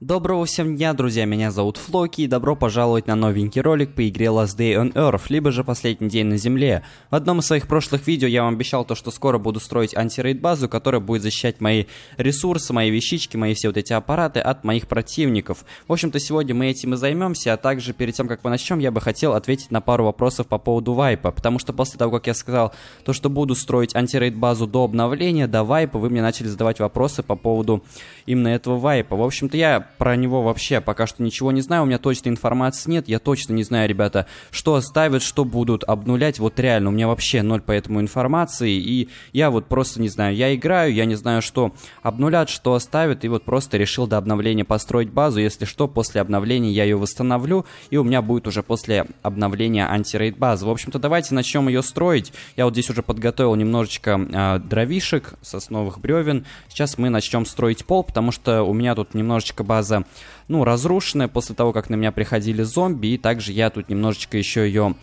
Доброго всем дня, друзья, меня зовут Флоки, и добро пожаловать на новенький ролик по игре Last Day on Earth, либо же Последний день на Земле. В одном из своих прошлых видео я вам обещал то, что скоро буду строить антирейд базу, которая будет защищать мои ресурсы, мои вещички, мои все вот эти аппараты от моих противников. В общем-то, сегодня мы этим и займемся, а также перед тем, как мы начнем, я бы хотел ответить на пару вопросов по поводу вайпа, потому что после того, как я сказал то, что буду строить антирейд базу до обновления, до вайпа, вы мне начали задавать вопросы по поводу именно этого вайпа. В общем-то, я про него вообще пока что ничего не знаю, у меня точно информации нет, я точно не знаю, ребята, что оставят, что будут обнулять, вот реально, у меня вообще ноль по этому информации, и я вот просто не знаю, я играю, я не знаю, что обнулят, что оставят, и вот просто решил до обновления построить базу, если что, после обновления я ее восстановлю, и у меня будет уже после обновления антирейд база В общем-то, давайте начнем ее строить, я вот здесь уже подготовил немножечко э, дровишек, сосновых бревен, сейчас мы начнем строить пол, потому что у меня тут немножечко база база, ну, разрушенная после того, как на меня приходили зомби, и также я тут немножечко еще ее,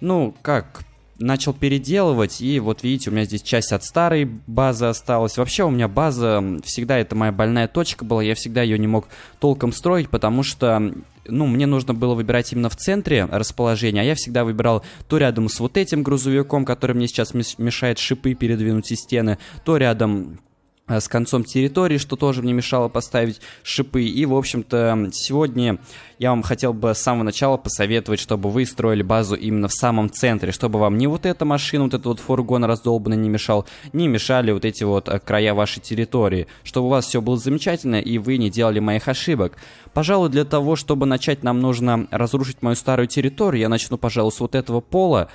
ну, как, начал переделывать, и вот видите, у меня здесь часть от старой базы осталась. Вообще у меня база всегда это моя больная точка была, я всегда ее не мог толком строить, потому что ну, мне нужно было выбирать именно в центре расположение, а я всегда выбирал то рядом с вот этим грузовиком, который мне сейчас мешает шипы передвинуть и стены, то рядом Э, с концом территории, что тоже мне мешало поставить шипы. И, в общем-то, сегодня я вам хотел бы с самого начала посоветовать, чтобы вы строили базу именно в самом центре, чтобы вам не вот эта машина, вот этот вот фургон раздолбанный не мешал, не мешали вот эти вот э, края вашей территории, чтобы у вас все было замечательно и вы не делали моих ошибок. Пожалуй, для того, чтобы начать, нам нужно разрушить мою старую территорию. Я начну, пожалуй, с вот этого пола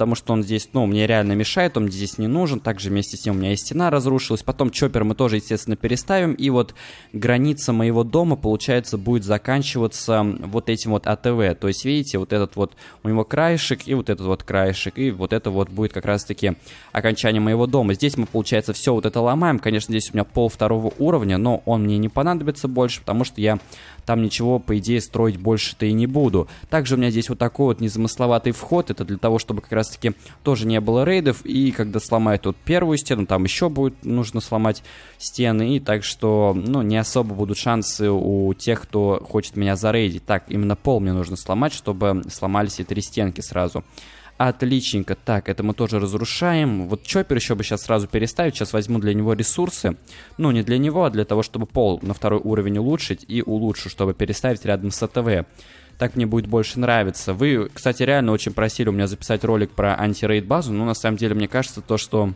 потому что он здесь, ну, мне реально мешает, он здесь не нужен, также вместе с ним у меня и стена разрушилась, потом чоппер мы тоже, естественно, переставим, и вот граница моего дома, получается, будет заканчиваться вот этим вот АТВ, то есть, видите, вот этот вот у него краешек, и вот этот вот краешек, и вот это вот будет как раз-таки окончание моего дома. Здесь мы, получается, все вот это ломаем, конечно, здесь у меня пол второго уровня, но он мне не понадобится больше, потому что я там ничего, по идее, строить больше-то и не буду. Также у меня здесь вот такой вот незамысловатый вход, это для того, чтобы как раз раз-таки тоже не было рейдов, и когда сломают тут первую стену, там еще будет нужно сломать стены, и так что, ну, не особо будут шансы у тех, кто хочет меня зарейдить. Так, именно пол мне нужно сломать, чтобы сломались и три стенки сразу. Отличненько. Так, это мы тоже разрушаем. Вот Чоппер еще бы сейчас сразу переставить. Сейчас возьму для него ресурсы. Ну, не для него, а для того, чтобы пол на второй уровень улучшить. И улучшу, чтобы переставить рядом с АТВ так мне будет больше нравиться. Вы, кстати, реально очень просили у меня записать ролик про антирейд базу, но на самом деле мне кажется то, что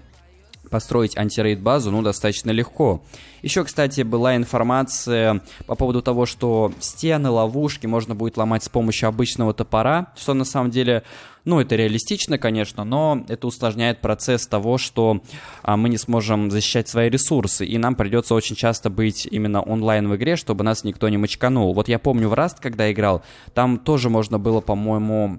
построить антирейд-базу, ну, достаточно легко. Еще, кстати, была информация по поводу того, что стены, ловушки можно будет ломать с помощью обычного топора, что на самом деле ну, это реалистично, конечно, но это усложняет процесс того, что а, мы не сможем защищать свои ресурсы, и нам придется очень часто быть именно онлайн в игре, чтобы нас никто не мочканул. Вот я помню в Rust, когда играл, там тоже можно было, по-моему,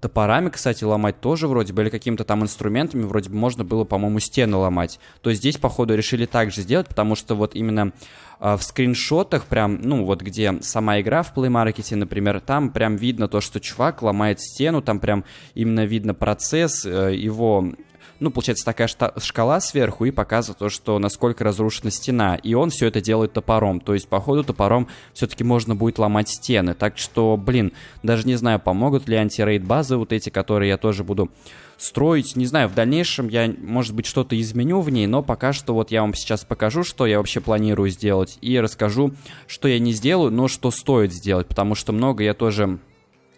Топорами, кстати, ломать тоже вроде бы, или какими-то там инструментами вроде бы можно было, по-моему, стены ломать. То есть здесь, походу, решили так же сделать, потому что вот именно э, в скриншотах прям, ну вот где сама игра в Play Market, например, там прям видно то, что чувак ломает стену, там прям именно видно процесс, э, его ну, получается, такая шкала сверху и показывает то, что насколько разрушена стена. И он все это делает топором. То есть, походу, топором все-таки можно будет ломать стены. Так что, блин, даже не знаю, помогут ли антирейд базы вот эти, которые я тоже буду строить. Не знаю, в дальнейшем я, может быть, что-то изменю в ней, но пока что вот я вам сейчас покажу, что я вообще планирую сделать и расскажу, что я не сделаю, но что стоит сделать, потому что много я тоже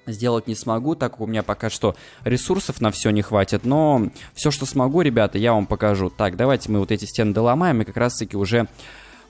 сделать не смогу, так как у меня пока что ресурсов на все не хватит, но все, что смогу, ребята, я вам покажу. Так, давайте мы вот эти стены доломаем, и как раз-таки уже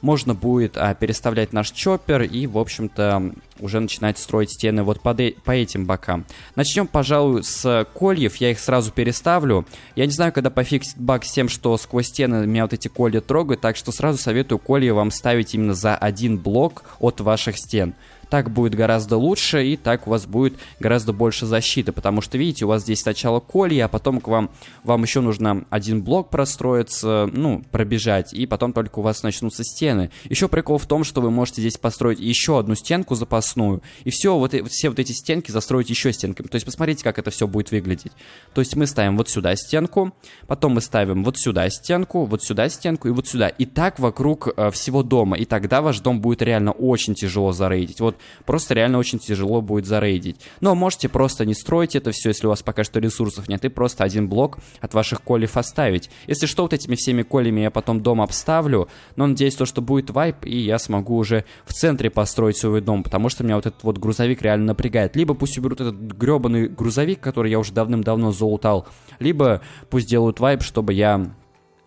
можно будет а, переставлять наш чоппер и, в общем-то, уже начинать строить стены вот под э по этим бокам. Начнем, пожалуй, с кольев. Я их сразу переставлю. Я не знаю, когда пофиксит баг с тем, что сквозь стены меня вот эти колья трогают, так что сразу советую колья вам ставить именно за один блок от ваших стен так будет гораздо лучше, и так у вас будет гораздо больше защиты, потому что, видите, у вас здесь сначала колья, а потом к вам, вам еще нужно один блок простроиться, ну, пробежать, и потом только у вас начнутся стены. Еще прикол в том, что вы можете здесь построить еще одну стенку запасную, и все, вот э, все вот эти стенки застроить еще стенками. То есть посмотрите, как это все будет выглядеть. То есть мы ставим вот сюда стенку, потом мы ставим вот сюда стенку, вот сюда стенку и вот сюда. И так вокруг э, всего дома. И тогда ваш дом будет реально очень тяжело зарейдить. Вот просто реально очень тяжело будет зарейдить. Но можете просто не строить это все, если у вас пока что ресурсов нет, и просто один блок от ваших колев оставить. Если что, вот этими всеми колями я потом дом обставлю, но надеюсь, то, что будет вайп, и я смогу уже в центре построить свой дом, потому что меня вот этот вот грузовик реально напрягает. Либо пусть уберут этот гребаный грузовик, который я уже давным-давно золотал, либо пусть делают вайп, чтобы я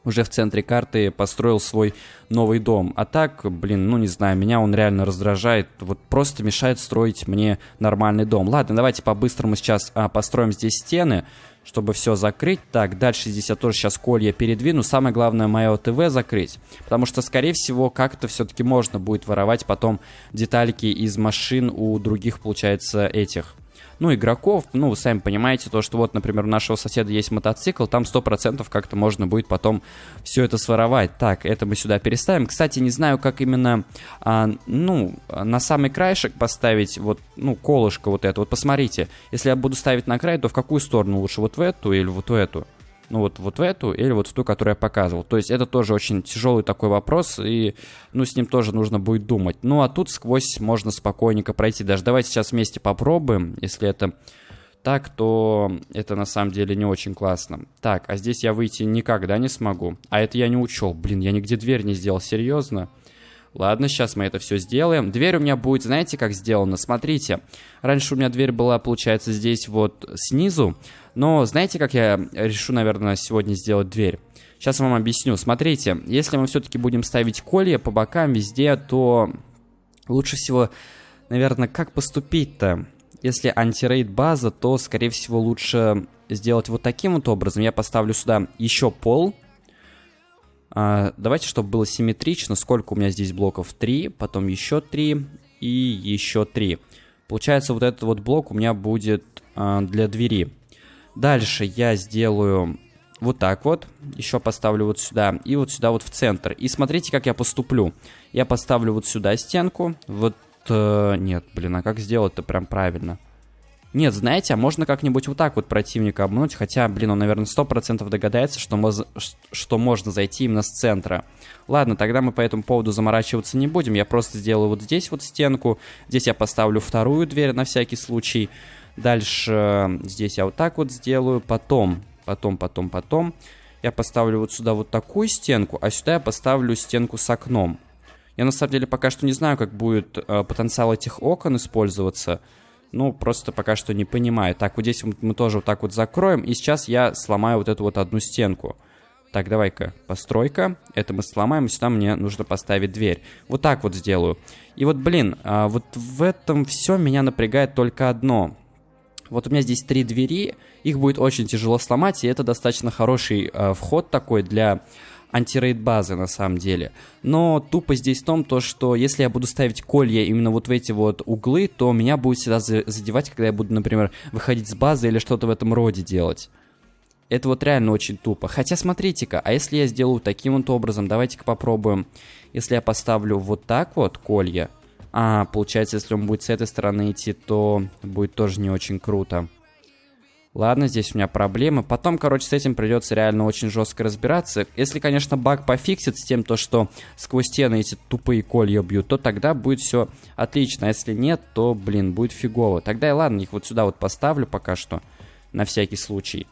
уже в центре карты построил свой новый дом. А так, блин, ну не знаю, меня он реально раздражает, вот просто мешает строить мне нормальный дом. Ладно, давайте по-быстрому сейчас а, построим здесь стены, чтобы все закрыть. Так, дальше здесь я тоже сейчас колья передвину. Самое главное, мое ТВ закрыть. Потому что, скорее всего, как-то все-таки можно будет воровать потом детальки из машин у других, получается, этих ну, игроков, ну, вы сами понимаете, то, что вот, например, у нашего соседа есть мотоцикл, там 100% как-то можно будет потом все это своровать. Так, это мы сюда переставим. Кстати, не знаю, как именно, а, ну, на самый краешек поставить вот, ну, колышко вот это. Вот посмотрите, если я буду ставить на край, то в какую сторону лучше? Вот в эту или вот в эту? ну вот, вот в эту или вот в ту, которую я показывал. То есть это тоже очень тяжелый такой вопрос, и ну с ним тоже нужно будет думать. Ну а тут сквозь можно спокойненько пройти. Даже давайте сейчас вместе попробуем, если это так, то это на самом деле не очень классно. Так, а здесь я выйти никогда не смогу. А это я не учел. Блин, я нигде дверь не сделал, серьезно? Ладно, сейчас мы это все сделаем. Дверь у меня будет, знаете, как сделана? Смотрите, раньше у меня дверь была, получается, здесь вот снизу, но знаете, как я решу, наверное, сегодня сделать дверь? Сейчас я вам объясню. Смотрите, если мы все-таки будем ставить колья по бокам везде, то лучше всего, наверное, как поступить-то? Если антирейд база, то, скорее всего, лучше сделать вот таким вот образом. Я поставлю сюда еще пол, а, Давайте, чтобы было симметрично, сколько у меня здесь блоков? 3, потом еще 3 и еще 3. Получается, вот этот вот блок у меня будет э, для двери. Дальше я сделаю вот так вот, еще поставлю вот сюда, и вот сюда вот в центр. И смотрите, как я поступлю. Я поставлю вот сюда стенку, вот... Э, нет, блин, а как сделать-то прям правильно? Нет, знаете, а можно как-нибудь вот так вот противника обмануть, хотя, блин, он, наверное, 100% догадается, что, моз... что можно зайти именно с центра. Ладно, тогда мы по этому поводу заморачиваться не будем, я просто сделаю вот здесь вот стенку, здесь я поставлю вторую дверь на всякий случай, Дальше э, здесь я вот так вот сделаю. Потом, потом, потом, потом я поставлю вот сюда вот такую стенку, а сюда я поставлю стенку с окном. Я на самом деле пока что не знаю, как будет э, потенциал этих окон использоваться. Ну, просто пока что не понимаю. Так, вот здесь мы тоже вот так вот закроем. И сейчас я сломаю вот эту вот одну стенку. Так, давай-ка, постройка. Это мы сломаем, и сюда мне нужно поставить дверь. Вот так вот сделаю. И вот, блин, а вот в этом все меня напрягает только одно. Вот у меня здесь три двери, их будет очень тяжело сломать, и это достаточно хороший э, вход такой для антирейд базы на самом деле. Но тупо здесь в том, то, что если я буду ставить колья именно вот в эти вот углы, то меня будет всегда задевать, когда я буду, например, выходить с базы или что-то в этом роде делать. Это вот реально очень тупо. Хотя смотрите-ка, а если я сделаю таким вот образом, давайте-ка попробуем. Если я поставлю вот так вот колья, а получается, если он будет с этой стороны идти, то будет тоже не очень круто. Ладно, здесь у меня проблемы. Потом, короче, с этим придется реально очень жестко разбираться. Если, конечно, баг пофиксит с тем, то, что сквозь стены эти тупые колья бьют, то тогда будет все отлично. А если нет, то, блин, будет фигово. Тогда и ладно, их вот сюда вот поставлю пока что, на всякий случай.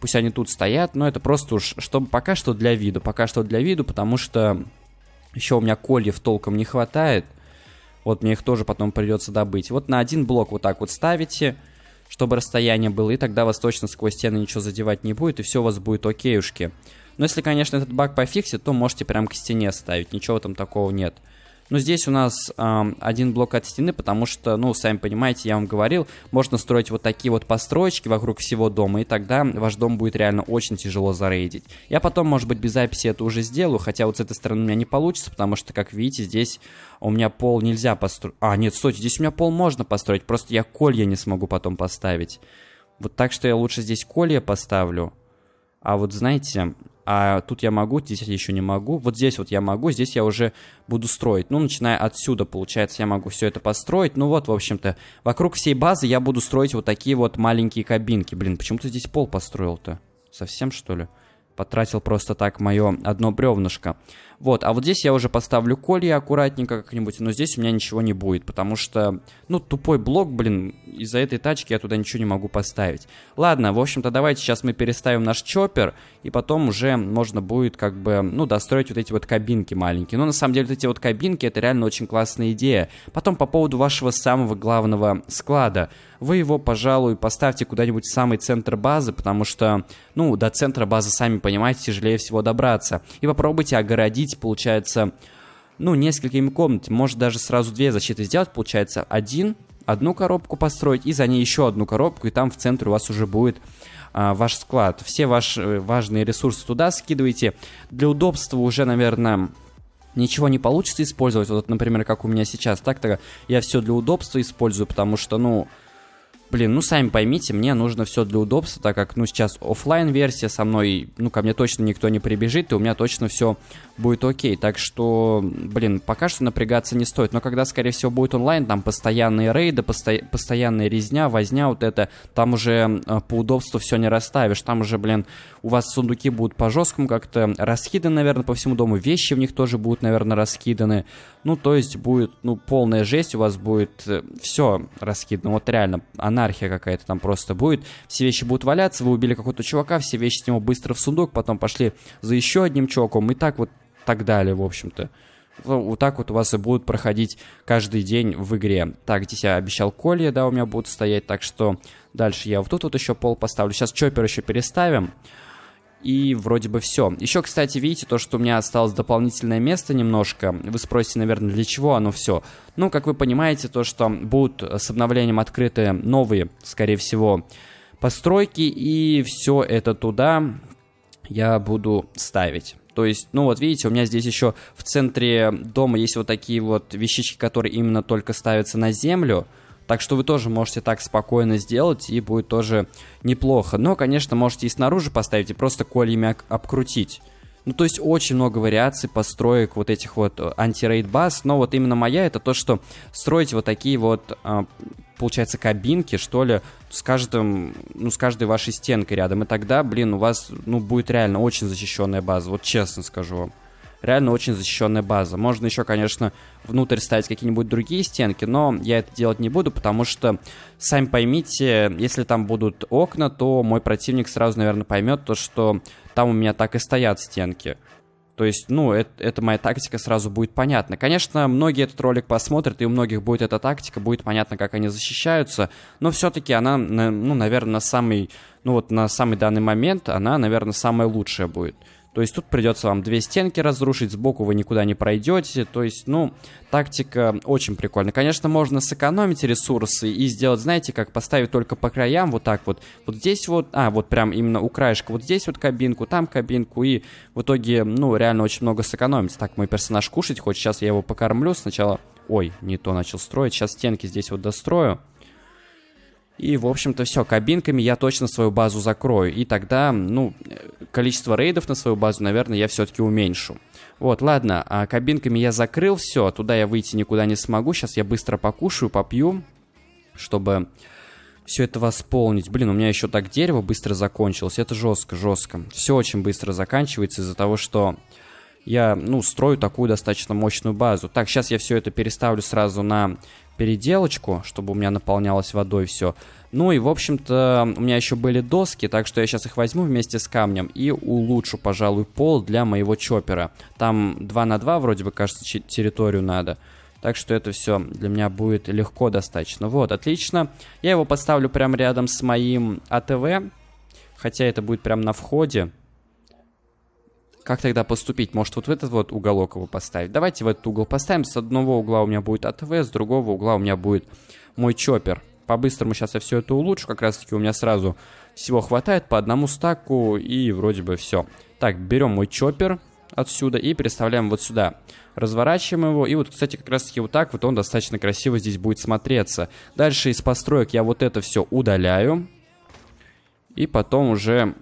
Пусть они тут стоят, но это просто уж, чтобы пока что для виду. Пока что для виду, потому что еще у меня кольев толком не хватает. Вот мне их тоже потом придется добыть. Вот на один блок вот так вот ставите, чтобы расстояние было, и тогда вас точно сквозь стены ничего задевать не будет, и все у вас будет окейушки. Но если, конечно, этот баг пофиксит, то можете прям к стене ставить, ничего там такого нет. Но здесь у нас э, один блок от стены, потому что, ну, сами понимаете, я вам говорил, можно строить вот такие вот построечки вокруг всего дома, и тогда ваш дом будет реально очень тяжело зарейдить. Я потом, может быть, без записи это уже сделаю, хотя вот с этой стороны у меня не получится, потому что, как видите, здесь у меня пол нельзя построить. А, нет, стойте, здесь у меня пол можно построить, просто я колья не смогу потом поставить. Вот так что я лучше здесь колья поставлю. А вот знаете, а тут я могу, здесь я еще не могу, вот здесь вот я могу, здесь я уже буду строить. Ну, начиная отсюда, получается, я могу все это построить. Ну вот, в общем-то, вокруг всей базы я буду строить вот такие вот маленькие кабинки. Блин, почему ты здесь пол построил-то? Совсем, что ли? Потратил просто так мое одно бревнышко. Вот, а вот здесь я уже поставлю колья аккуратненько как-нибудь, но здесь у меня ничего не будет, потому что, ну, тупой блок, блин, из-за этой тачки я туда ничего не могу поставить. Ладно, в общем-то, давайте сейчас мы переставим наш чоппер, и потом уже можно будет как бы, ну, достроить вот эти вот кабинки маленькие. Но на самом деле вот эти вот кабинки, это реально очень классная идея. Потом по поводу вашего самого главного склада. Вы его, пожалуй, поставьте куда-нибудь в самый центр базы, потому что, ну, до центра базы, сами понимаете, тяжелее всего добраться. И попробуйте огородить разбить, получается, ну, несколькими комнатами, может даже сразу две защиты сделать, получается, один, одну коробку построить, и за ней еще одну коробку, и там в центре у вас уже будет а, ваш склад. Все ваши э, важные ресурсы туда скидывайте Для удобства уже, наверное, ничего не получится использовать. Вот, например, как у меня сейчас, так-то я все для удобства использую, потому что, ну, блин, ну сами поймите, мне нужно все для удобства, так как, ну, сейчас офлайн версия со мной, ну, ко мне точно никто не прибежит, и у меня точно все будет окей. Так что, блин, пока что напрягаться не стоит. Но когда, скорее всего, будет онлайн, там постоянные рейды, посто... постоянная резня, возня вот это, там уже по удобству все не расставишь. Там уже, блин, у вас сундуки будут по-жесткому как-то раскиданы, наверное, по всему дому. Вещи в них тоже будут, наверное, раскиданы. Ну, то есть будет, ну, полная жесть, у вас будет э, все раскидано. Вот реально, анархия какая-то там просто будет. Все вещи будут валяться, вы убили какого-то чувака, все вещи с него быстро в сундук, потом пошли за еще одним чуваком. И так вот так далее, в общем-то. Вот так вот у вас и будут проходить каждый день в игре. Так, здесь я обещал колья, да, у меня будут стоять, так что дальше я вот тут вот еще пол поставлю. Сейчас чоппер еще переставим. И вроде бы все. Еще, кстати, видите, то, что у меня осталось дополнительное место немножко. Вы спросите, наверное, для чего оно все. Ну, как вы понимаете, то, что будут с обновлением открыты новые, скорее всего, постройки. И все это туда я буду ставить. То есть, ну вот видите, у меня здесь еще в центре дома есть вот такие вот вещички, которые именно только ставятся на землю. Так что вы тоже можете так спокойно сделать, и будет тоже неплохо. Но, конечно, можете и снаружи поставить, и просто кольями обкрутить. Ну, то есть очень много вариаций построек вот этих вот э, антирейд баз, но вот именно моя это то, что строить вот такие вот а, получается, кабинки, что ли, с каждым, ну, с каждой вашей стенкой рядом. И тогда, блин, у вас, ну, будет реально очень защищенная база, вот честно скажу вам. Реально очень защищенная база. Можно еще, конечно, внутрь ставить какие-нибудь другие стенки, но я это делать не буду, потому что, сами поймите, если там будут окна, то мой противник сразу, наверное, поймет то, что там у меня так и стоят стенки. То есть, ну, это, это моя тактика сразу будет понятна. Конечно, многие этот ролик посмотрят, и у многих будет эта тактика, будет понятно, как они защищаются, но все-таки она, ну, наверное, на самый, ну вот на самый данный момент, она, наверное, самая лучшая будет. То есть тут придется вам две стенки разрушить, сбоку вы никуда не пройдете. То есть, ну, тактика очень прикольная. Конечно, можно сэкономить ресурсы и сделать, знаете, как поставить только по краям, вот так вот. Вот здесь вот, а, вот прям именно у краешка, вот здесь вот кабинку, там кабинку, и в итоге, ну, реально очень много сэкономить. Так, мой персонаж кушать хочет. сейчас я его покормлю сначала. Ой, не то начал строить, сейчас стенки здесь вот дострою. И, в общем-то, все, кабинками я точно свою базу закрою. И тогда, ну, количество рейдов на свою базу, наверное, я все-таки уменьшу. Вот, ладно, а кабинками я закрыл все, туда я выйти никуда не смогу. Сейчас я быстро покушаю, попью, чтобы все это восполнить. Блин, у меня еще так дерево быстро закончилось. Это жестко, жестко. Все очень быстро заканчивается из-за того, что я, ну, строю такую достаточно мощную базу. Так, сейчас я все это переставлю сразу на переделочку, чтобы у меня наполнялось водой все. Ну и, в общем-то, у меня еще были доски, так что я сейчас их возьму вместе с камнем и улучшу, пожалуй, пол для моего чопера. Там 2 на 2 вроде бы, кажется, территорию надо. Так что это все для меня будет легко достаточно. Вот, отлично. Я его поставлю прямо рядом с моим АТВ. Хотя это будет прямо на входе. Как тогда поступить? Может, вот в этот вот уголок его поставить? Давайте в этот угол поставим. С одного угла у меня будет АТВ, с другого угла у меня будет мой чоппер. По-быстрому сейчас я все это улучшу. Как раз-таки у меня сразу всего хватает по одному стаку и вроде бы все. Так, берем мой чоппер отсюда и переставляем вот сюда. Разворачиваем его. И вот, кстати, как раз-таки вот так вот он достаточно красиво здесь будет смотреться. Дальше из построек я вот это все удаляю. И потом уже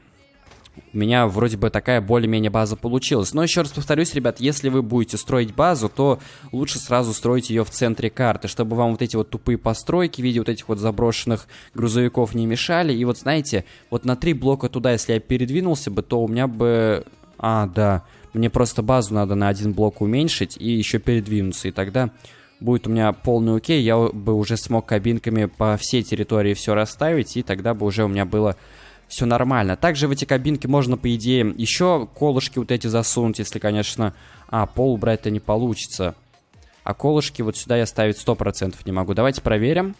у меня вроде бы такая более-менее база получилась. Но еще раз повторюсь, ребят, если вы будете строить базу, то лучше сразу строить ее в центре карты, чтобы вам вот эти вот тупые постройки в виде вот этих вот заброшенных грузовиков не мешали. И вот знаете, вот на три блока туда, если я передвинулся бы, то у меня бы... А, да, мне просто базу надо на один блок уменьшить и еще передвинуться, и тогда будет у меня полный окей, я бы уже смог кабинками по всей территории все расставить, и тогда бы уже у меня было все нормально. Также в эти кабинки можно, по идее, еще колышки вот эти засунуть, если, конечно, а, пол убрать-то не получится. А колышки вот сюда я ставить 100% не могу. Давайте проверим.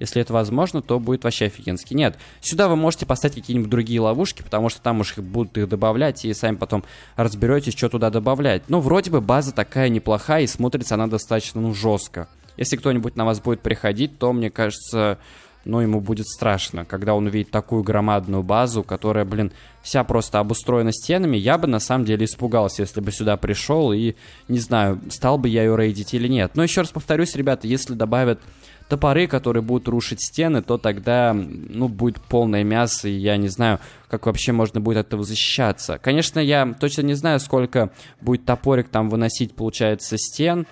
Если это возможно, то будет вообще офигенски. Нет, сюда вы можете поставить какие-нибудь другие ловушки, потому что там уж их будут их добавлять, и сами потом разберетесь, что туда добавлять. Но ну, вроде бы база такая неплохая, и смотрится она достаточно ну, жестко. Если кто-нибудь на вас будет приходить, то, мне кажется, но ему будет страшно, когда он увидит такую громадную базу, которая, блин, вся просто обустроена стенами. Я бы на самом деле испугался, если бы сюда пришел и, не знаю, стал бы я ее рейдить или нет. Но еще раз повторюсь, ребята, если добавят топоры, которые будут рушить стены, то тогда, ну, будет полное мясо, и я не знаю, как вообще можно будет от этого защищаться. Конечно, я точно не знаю, сколько будет топорик там выносить, получается, стен,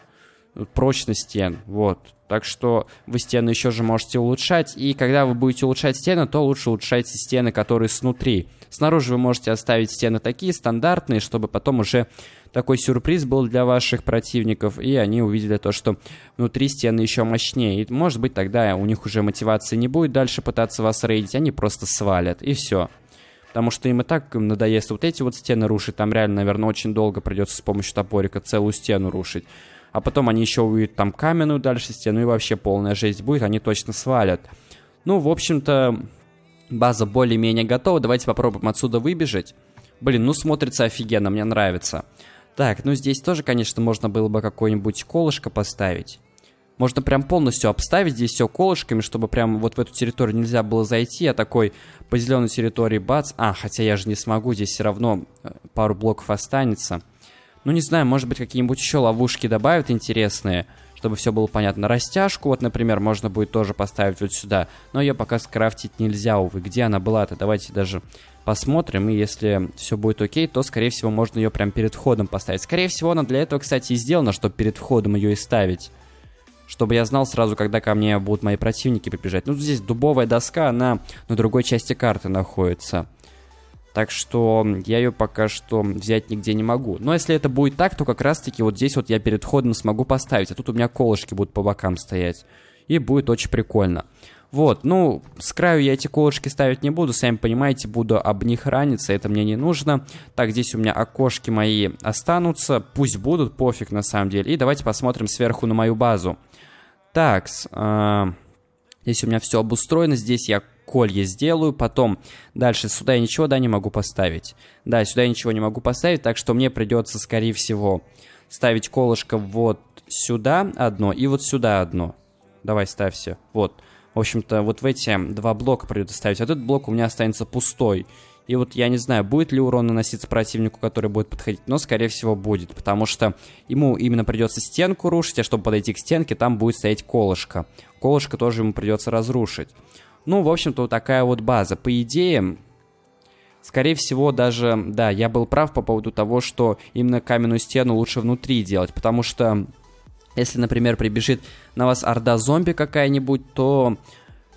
прочность стен, вот. Так что вы стены еще же можете улучшать. И когда вы будете улучшать стены, то лучше улучшайте стены, которые снутри. Снаружи вы можете оставить стены такие стандартные, чтобы потом уже такой сюрприз был для ваших противников, и они увидели то, что внутри стены еще мощнее. И, может быть, тогда у них уже мотивации не будет дальше пытаться вас рейдить, они просто свалят, и все. Потому что им и так им надоест вот эти вот стены рушить, там реально, наверное, очень долго придется с помощью топорика целую стену рушить а потом они еще увидят там каменную дальше стену, и вообще полная жесть будет, они точно свалят. Ну, в общем-то, база более-менее готова, давайте попробуем отсюда выбежать. Блин, ну смотрится офигенно, мне нравится. Так, ну здесь тоже, конечно, можно было бы какое-нибудь колышко поставить. Можно прям полностью обставить здесь все колышками, чтобы прям вот в эту территорию нельзя было зайти, а такой по зеленой территории бац. А, хотя я же не смогу, здесь все равно э, пару блоков останется. Ну, не знаю, может быть, какие-нибудь еще ловушки добавят интересные, чтобы все было понятно. Растяжку, вот, например, можно будет тоже поставить вот сюда. Но ее пока скрафтить нельзя, увы. Где она была-то? Давайте даже посмотрим. И если все будет окей, то, скорее всего, можно ее прям перед входом поставить. Скорее всего, она для этого, кстати, и сделана, чтобы перед входом ее и ставить. Чтобы я знал сразу, когда ко мне будут мои противники прибежать. Ну, здесь дубовая доска, она на другой части карты находится. Так что я ее пока что взять нигде не могу. Но если это будет так, то как раз-таки вот здесь вот я перед входом смогу поставить. А тут у меня колышки будут по бокам стоять. И будет очень прикольно. Вот, ну, с краю я эти колышки ставить не буду, сами понимаете, буду об них раниться, это мне не нужно. Так, здесь у меня окошки мои останутся, пусть будут, пофиг на самом деле. И давайте посмотрим сверху на мою базу. Так, э, а, здесь у меня все обустроено, здесь я колье сделаю, потом дальше сюда я ничего, да, не могу поставить. Да, сюда я ничего не могу поставить, так что мне придется, скорее всего, ставить колышко вот сюда одно и вот сюда одно. Давай, ставь все. Вот. В общем-то, вот в эти два блока придется ставить. А этот блок у меня останется пустой. И вот я не знаю, будет ли урон наноситься противнику, который будет подходить, но, скорее всего, будет, потому что ему именно придется стенку рушить, а чтобы подойти к стенке, там будет стоять колышко. Колышко тоже ему придется разрушить. Ну, в общем-то, вот такая вот база. По идее, Скорее всего, даже, да, я был прав по поводу того, что именно каменную стену лучше внутри делать, потому что если, например, прибежит на вас орда зомби какая-нибудь, то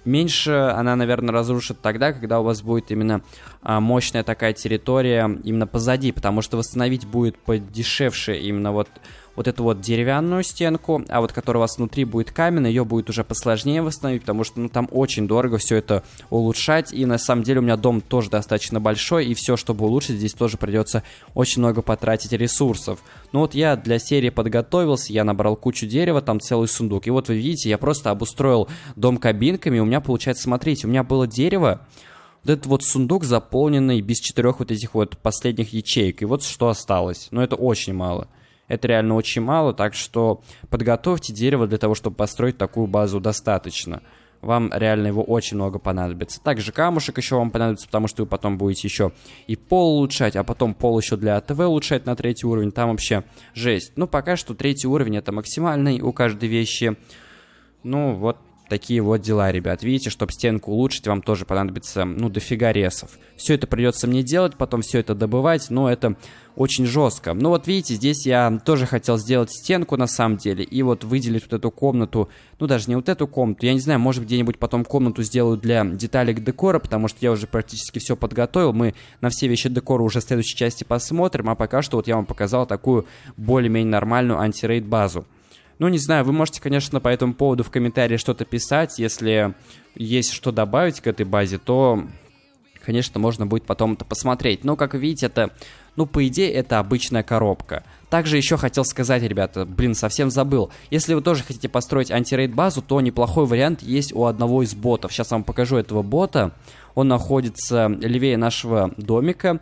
меньше она, наверное, разрушит тогда, когда у вас будет именно а, мощная такая территория именно позади, потому что восстановить будет подешевше именно вот вот эту вот деревянную стенку, а вот которая у вас внутри будет каменная, ее будет уже посложнее восстановить, потому что ну, там очень дорого все это улучшать. И на самом деле у меня дом тоже достаточно большой, и все, чтобы улучшить, здесь тоже придется очень много потратить ресурсов. Ну вот я для серии подготовился, я набрал кучу дерева, там целый сундук. И вот вы видите, я просто обустроил дом кабинками, у меня получается, смотрите, у меня было дерево, вот этот вот сундук, заполненный без четырех вот этих вот последних ячеек. И вот что осталось. Но ну, это очень мало. Это реально очень мало, так что подготовьте дерево для того, чтобы построить такую базу достаточно вам реально его очень много понадобится. Также камушек еще вам понадобится, потому что вы потом будете еще и пол улучшать, а потом пол еще для АТВ улучшать на третий уровень. Там вообще жесть. Ну, пока что третий уровень это максимальный у каждой вещи. Ну, вот Такие вот дела, ребят. Видите, чтобы стенку улучшить, вам тоже понадобится, ну, дофига ресов. Все это придется мне делать, потом все это добывать, но это очень жестко. Ну вот видите, здесь я тоже хотел сделать стенку на самом деле, и вот выделить вот эту комнату, ну даже не вот эту комнату, я не знаю, может где-нибудь потом комнату сделаю для деталек декора, потому что я уже практически все подготовил, мы на все вещи декора уже в следующей части посмотрим, а пока что вот я вам показал такую более-менее нормальную антирейд базу. Ну, не знаю, вы можете, конечно, по этому поводу в комментарии что-то писать. Если есть что добавить к этой базе, то, конечно, можно будет потом это посмотреть. Но, как вы видите, это, ну, по идее, это обычная коробка. Также еще хотел сказать, ребята, блин, совсем забыл. Если вы тоже хотите построить антирейд базу, то неплохой вариант есть у одного из ботов. Сейчас вам покажу этого бота. Он находится левее нашего домика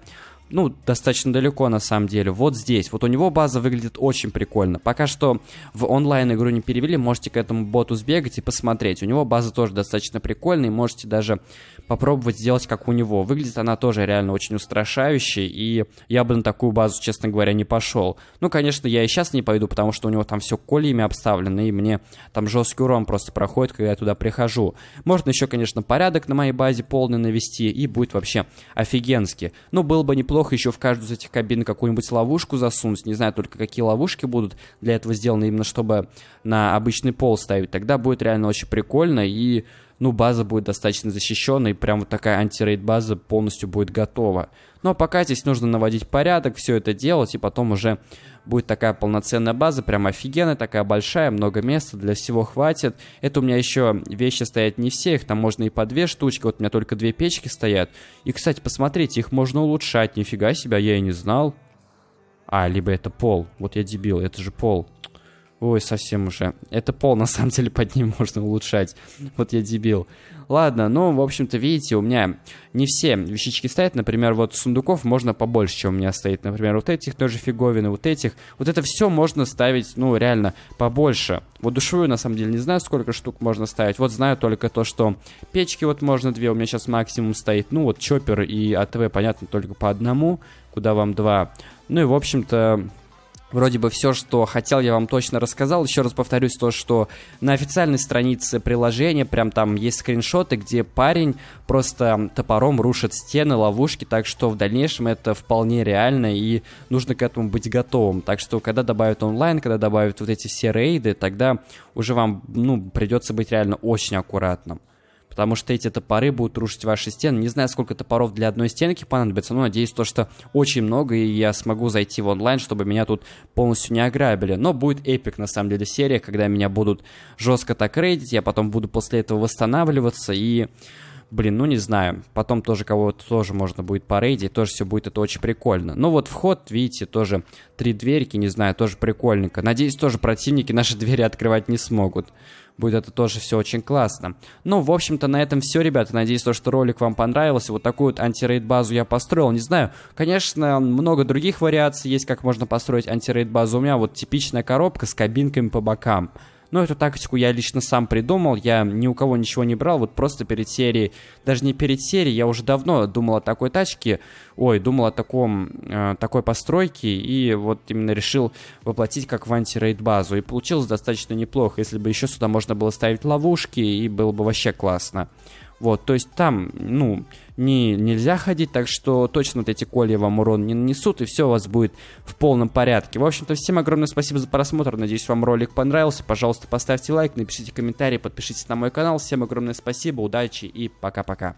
ну, достаточно далеко на самом деле. Вот здесь. Вот у него база выглядит очень прикольно. Пока что в онлайн-игру не перевели, можете к этому боту сбегать и посмотреть. У него база тоже достаточно прикольная, и можете даже попробовать сделать, как у него. Выглядит она тоже реально очень устрашающе, и я бы на такую базу, честно говоря, не пошел. Ну, конечно, я и сейчас не пойду, потому что у него там все кольями обставлено, и мне там жесткий урон просто проходит, когда я туда прихожу. Можно еще, конечно, порядок на моей базе полный навести, и будет вообще офигенски. Но ну, было бы неплохо еще в каждую из этих кабин какую-нибудь ловушку засунуть, не знаю только какие ловушки будут для этого сделаны, именно чтобы на обычный пол ставить. Тогда будет реально очень прикольно, и ну, база будет достаточно защищенной, прям вот такая антирейд база полностью будет готова. Но ну, а пока здесь нужно наводить порядок, все это делать, и потом уже будет такая полноценная база, прям офигенная, такая большая, много места, для всего хватит. Это у меня еще вещи стоят не все, их там можно и по две штучки, вот у меня только две печки стоят. И, кстати, посмотрите, их можно улучшать, нифига себе, а я и не знал. А, либо это пол, вот я дебил, это же пол. Ой, совсем уже. Это пол, на самом деле, под ним можно улучшать. Вот я дебил. Ладно, ну, в общем-то, видите, у меня не все вещички стоят. Например, вот сундуков можно побольше, чем у меня стоит. Например, вот этих тоже фиговины, вот этих. Вот это все можно ставить, ну, реально, побольше. Вот душевую, на самом деле, не знаю, сколько штук можно ставить. Вот знаю только то, что печки вот можно две, у меня сейчас максимум стоит. Ну, вот чоппер и АТВ, понятно, только по одному, куда вам два. Ну и, в общем-то, Вроде бы все, что хотел, я вам точно рассказал. Еще раз повторюсь то, что на официальной странице приложения прям там есть скриншоты, где парень просто топором рушит стены, ловушки, так что в дальнейшем это вполне реально и нужно к этому быть готовым. Так что когда добавят онлайн, когда добавят вот эти все рейды, тогда уже вам ну, придется быть реально очень аккуратным потому что эти топоры будут рушить ваши стены. Не знаю, сколько топоров для одной стенки понадобится, но надеюсь, то, что очень много, и я смогу зайти в онлайн, чтобы меня тут полностью не ограбили. Но будет эпик, на самом деле, серия, когда меня будут жестко так рейдить, я потом буду после этого восстанавливаться и... Блин, ну не знаю. Потом тоже кого-то тоже можно будет порейдить, тоже все будет это очень прикольно. Ну вот вход, видите, тоже три дверики. не знаю, тоже прикольненько. Надеюсь, тоже противники наши двери открывать не смогут будет это тоже все очень классно. Ну, в общем-то, на этом все, ребята. Надеюсь, то, что ролик вам понравился. Вот такую вот антирейд-базу я построил. Не знаю, конечно, много других вариаций есть, как можно построить антирейд-базу. У меня вот типичная коробка с кабинками по бокам. Но эту тактику я лично сам придумал, я ни у кого ничего не брал, вот просто перед серией, даже не перед серией, я уже давно думал о такой тачке, ой, думал о таком, э, такой постройке, и вот именно решил воплотить как в антирейд базу. И получилось достаточно неплохо, если бы еще сюда можно было ставить ловушки, и было бы вообще классно. Вот, то есть там, ну, не, нельзя ходить, так что точно вот эти колья вам урон не нанесут, и все у вас будет в полном порядке. В общем-то, всем огромное спасибо за просмотр, надеюсь, вам ролик понравился. Пожалуйста, поставьте лайк, напишите комментарий, подпишитесь на мой канал. Всем огромное спасибо, удачи и пока-пока.